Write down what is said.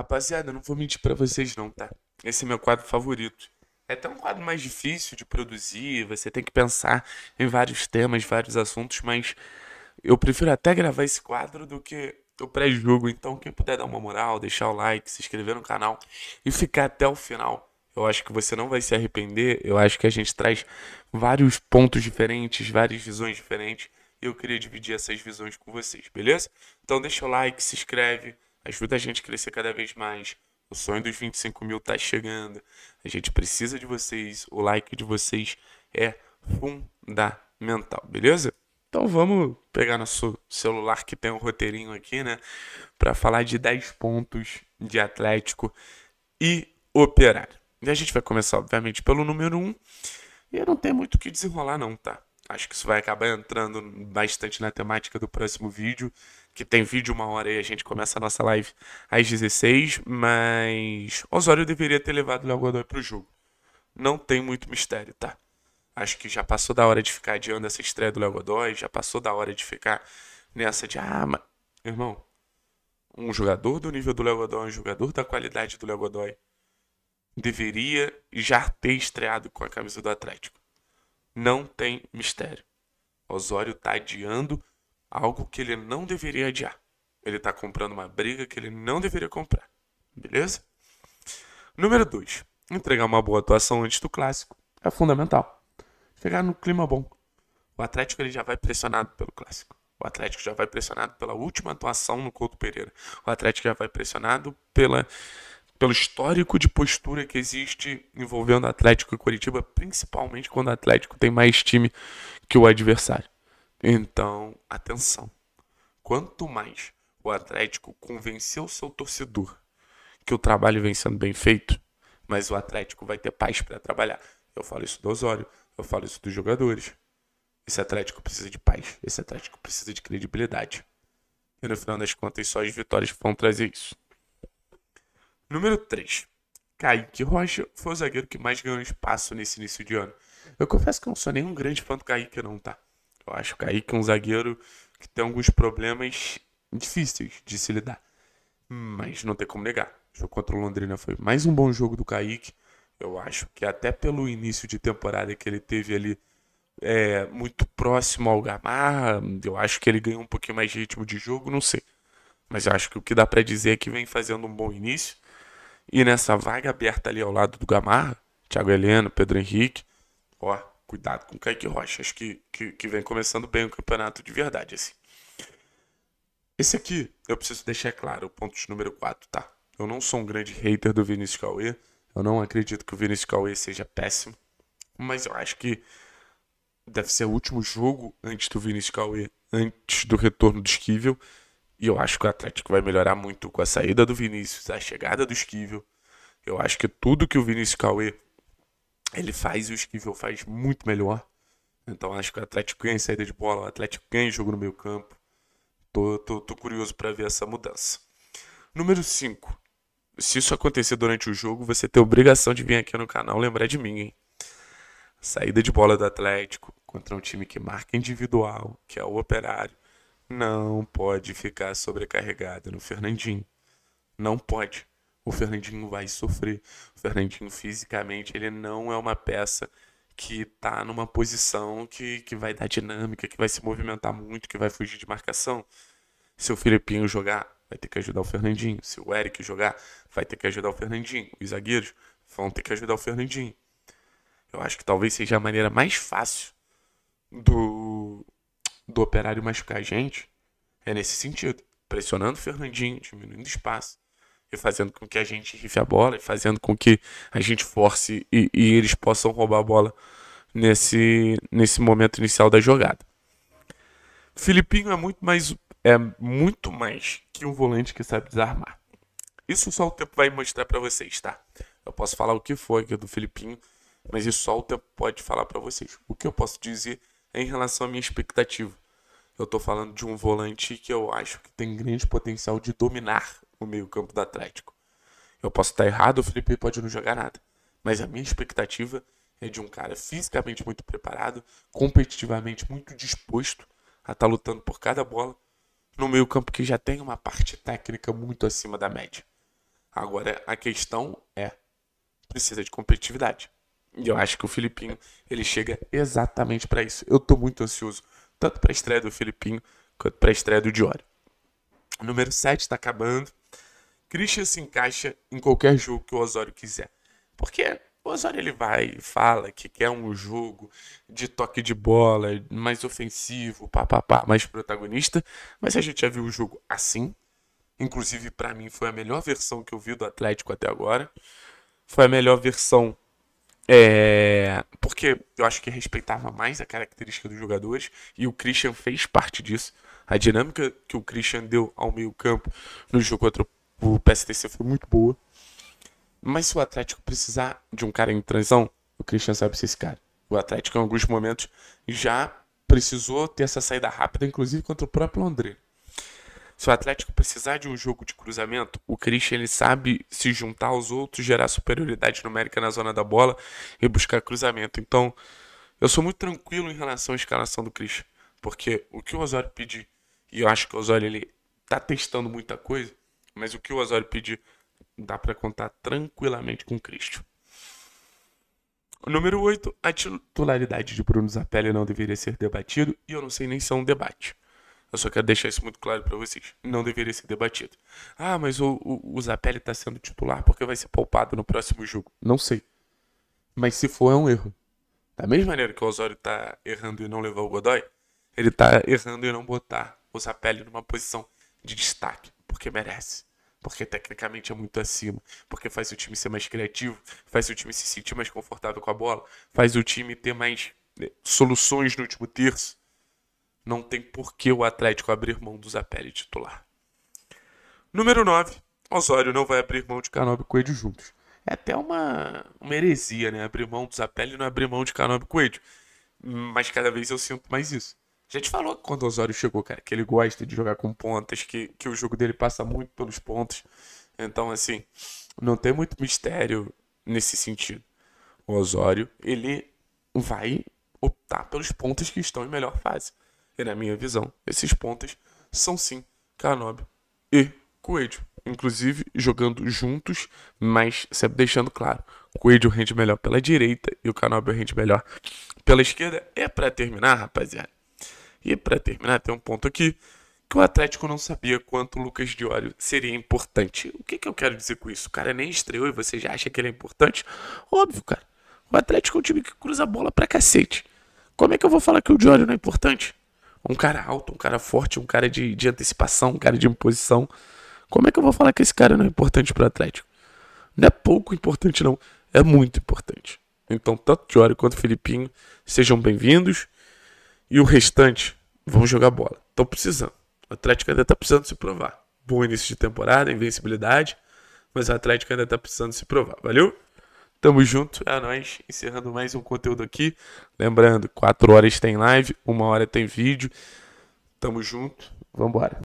Rapaziada, eu não vou mentir para vocês não, tá? Esse é meu quadro favorito. É até um quadro mais difícil de produzir, você tem que pensar em vários temas, vários assuntos, mas eu prefiro até gravar esse quadro do que o pré-jogo. Então, quem puder dar uma moral, deixar o like, se inscrever no canal e ficar até o final, eu acho que você não vai se arrepender. Eu acho que a gente traz vários pontos diferentes, várias visões diferentes. E eu queria dividir essas visões com vocês, beleza? Então, deixa o like, se inscreve. Ajuda a gente a crescer cada vez mais. O sonho dos 25 mil está chegando. A gente precisa de vocês. O like de vocês é fundamental, beleza? Então vamos pegar nosso celular que tem um roteirinho aqui, né? Para falar de 10 pontos de Atlético e Operário. E a gente vai começar, obviamente, pelo número 1. Um, e eu não tenho muito o que desenrolar, não, tá? Acho que isso vai acabar entrando bastante na temática do próximo vídeo que tem vídeo uma hora e a gente começa a nossa live às 16, mas Osório deveria ter levado o Léo Godoy pro jogo. Não tem muito mistério, tá? Acho que já passou da hora de ficar adiando essa estreia do Léo Godoy, já passou da hora de ficar nessa de, ah, mas... irmão, um jogador do nível do Léo Godoy, um jogador da qualidade do Léo Godoy, deveria já ter estreado com a camisa do Atlético. Não tem mistério. Osório tá adiando algo que ele não deveria adiar. Ele está comprando uma briga que ele não deveria comprar. Beleza? Número 2. Entregar uma boa atuação antes do clássico é fundamental. Chegar no clima bom. O Atlético ele já vai pressionado pelo clássico. O Atlético já vai pressionado pela última atuação no Couto Pereira. O Atlético já vai pressionado pela, pelo histórico de postura que existe envolvendo Atlético e Curitiba, principalmente quando o Atlético tem mais time que o adversário. Então, atenção. Quanto mais o Atlético convenceu seu torcedor que o trabalho vem sendo bem feito, mas o Atlético vai ter paz para trabalhar. Eu falo isso do Osório, eu falo isso dos jogadores. Esse Atlético precisa de paz, esse Atlético precisa de credibilidade. E no final das contas, só as vitórias vão trazer isso. Número 3. Kaique Rocha foi o zagueiro que mais ganhou espaço nesse início de ano. Eu confesso que eu não sou nenhum grande fã do Kaique, não, tá? Eu acho que o que é um zagueiro que tem alguns problemas difíceis de se lidar. Mas não tem como negar. O jogo contra o Londrina foi mais um bom jogo do Kaique. Eu acho que até pelo início de temporada que ele teve ali é, muito próximo ao Gamarra, eu acho que ele ganhou um pouquinho mais de ritmo de jogo, não sei. Mas eu acho que o que dá para dizer é que vem fazendo um bom início. E nessa vaga aberta ali ao lado do Gamarra, Thiago Heleno, Pedro Henrique, ó, Cuidado com o Kaique Rocha. Acho que, que, que vem começando bem o campeonato de verdade, assim. Esse aqui, eu preciso deixar claro, o ponto de número 4, tá? Eu não sou um grande hater do Vinícius Cauê. Eu não acredito que o Vinícius Cauê seja péssimo. Mas eu acho que deve ser o último jogo antes do Vinícius Cauê, antes do retorno do Esquivel. E eu acho que o Atlético vai melhorar muito com a saída do Vinícius, a chegada do Esquivel. Eu acho que tudo que o Vinícius Cauê ele faz e o Esquivel faz muito melhor. Então acho que o Atlético ganha saída de bola, o Atlético ganha jogo no meio campo. Tô, tô, tô curioso para ver essa mudança. Número 5. Se isso acontecer durante o jogo, você tem obrigação de vir aqui no canal lembrar de mim, hein? Saída de bola do Atlético contra um time que marca individual, que é o Operário, não pode ficar sobrecarregado no Fernandinho. Não pode o Fernandinho vai sofrer. O Fernandinho fisicamente, ele não é uma peça que tá numa posição que, que vai dar dinâmica, que vai se movimentar muito, que vai fugir de marcação. Se o Filipinho jogar, vai ter que ajudar o Fernandinho. Se o Eric jogar, vai ter que ajudar o Fernandinho. Os zagueiros vão ter que ajudar o Fernandinho. Eu acho que talvez seja a maneira mais fácil do, do operário machucar a gente. É nesse sentido. Pressionando o Fernandinho, diminuindo espaço e fazendo com que a gente rife a bola, e fazendo com que a gente force e, e eles possam roubar a bola nesse, nesse momento inicial da jogada. O Filipinho é muito mais é muito mais que um volante que sabe desarmar. Isso só o tempo vai mostrar para vocês, tá? Eu posso falar o que foi aqui do Filipinho, mas isso só o tempo pode falar para vocês. O que eu posso dizer é em relação à minha expectativa. Eu tô falando de um volante que eu acho que tem grande potencial de dominar o meio-campo do Atlético. Eu posso estar errado, o Felipe pode não jogar nada. Mas a minha expectativa é de um cara fisicamente muito preparado, competitivamente muito disposto a estar tá lutando por cada bola, no meio-campo que já tem uma parte técnica muito acima da média. Agora, a questão é: precisa de competitividade. E eu acho que o Filipinho ele chega exatamente para isso. Eu estou muito ansioso, tanto para a estreia do Filipinho quanto para a estreia do Diório. O número 7 está acabando. Christian se encaixa em qualquer jogo que o Osório quiser. Porque o Osório ele vai e fala que quer um jogo de toque de bola, mais ofensivo, papapá, mais protagonista. Mas a gente já viu o jogo assim. Inclusive, para mim, foi a melhor versão que eu vi do Atlético até agora. Foi a melhor versão. É... Porque eu acho que respeitava mais a característica dos jogadores. E o Christian fez parte disso. A dinâmica que o Christian deu ao meio-campo no jogo contra o o PSTC foi muito boa. Mas se o Atlético precisar de um cara em transição, o Christian sabe ser esse cara. O Atlético, em alguns momentos, já precisou ter essa saída rápida, inclusive contra o próprio André. Se o Atlético precisar de um jogo de cruzamento, o Christian ele sabe se juntar aos outros, gerar superioridade numérica na zona da bola e buscar cruzamento. Então, eu sou muito tranquilo em relação à escalação do Christian, porque o que o Osório pedir, e eu acho que o Osório ele tá testando muita coisa, mas o que o Osório pediu dá para contar tranquilamente com Cristo. Número 8, a titularidade de Bruno Zapelli não deveria ser debatido e eu não sei nem se é um debate. Eu só quero deixar isso muito claro para vocês. Não deveria ser debatido. Ah, mas o, o, o Zapelli está sendo titular porque vai ser poupado no próximo jogo. Não sei. Mas se for, é um erro. Da mesma maneira que o Osório está errando e não levar o Godoy, ele está errando e não botar o Zapelli numa posição de destaque porque merece. Porque tecnicamente é muito acima. Porque faz o time ser mais criativo, faz o time se sentir mais confortável com a bola, faz o time ter mais né, soluções no último terço. Não tem por que o Atlético abrir mão do Zapelli titular. Número 9. Osório não vai abrir mão de Canobi e Coelho juntos. É até uma, uma heresia, né? Abrir mão do Zapelli e não abrir mão de Canobi e Coelho. Mas cada vez eu sinto mais isso já gente falou quando o Osório chegou, cara, que ele gosta de jogar com pontas, que, que o jogo dele passa muito pelos pontos. Então, assim, não tem muito mistério nesse sentido. O Osório, ele vai optar pelos pontos que estão em melhor fase. E na minha visão, esses pontos são sim Canobi e Coelho. Inclusive jogando juntos, mas sempre deixando claro: Coelho rende melhor pela direita e o Canobi rende melhor pela esquerda. É para terminar, rapaziada, e para terminar, tem um ponto aqui que o Atlético não sabia quanto o Lucas Diório seria importante. O que, que eu quero dizer com isso? O cara nem estreou e você já acha que ele é importante? Óbvio, cara. O Atlético é um time que cruza a bola pra cacete. Como é que eu vou falar que o Diório não é importante? Um cara alto, um cara forte, um cara de, de antecipação, um cara de imposição. Como é que eu vou falar que esse cara não é importante pro Atlético? Não é pouco importante, não. É muito importante. Então, tanto Diório quanto Felipinho, sejam bem-vindos. E o restante vão jogar bola. Estão precisando. O Atlético ainda está precisando se provar. Bom início de temporada, invencibilidade. Mas o Atlético ainda está precisando se provar. Valeu? Tamo junto, é nóis. Encerrando mais um conteúdo aqui. Lembrando, 4 horas tem live, 1 hora tem vídeo. Tamo junto, vambora.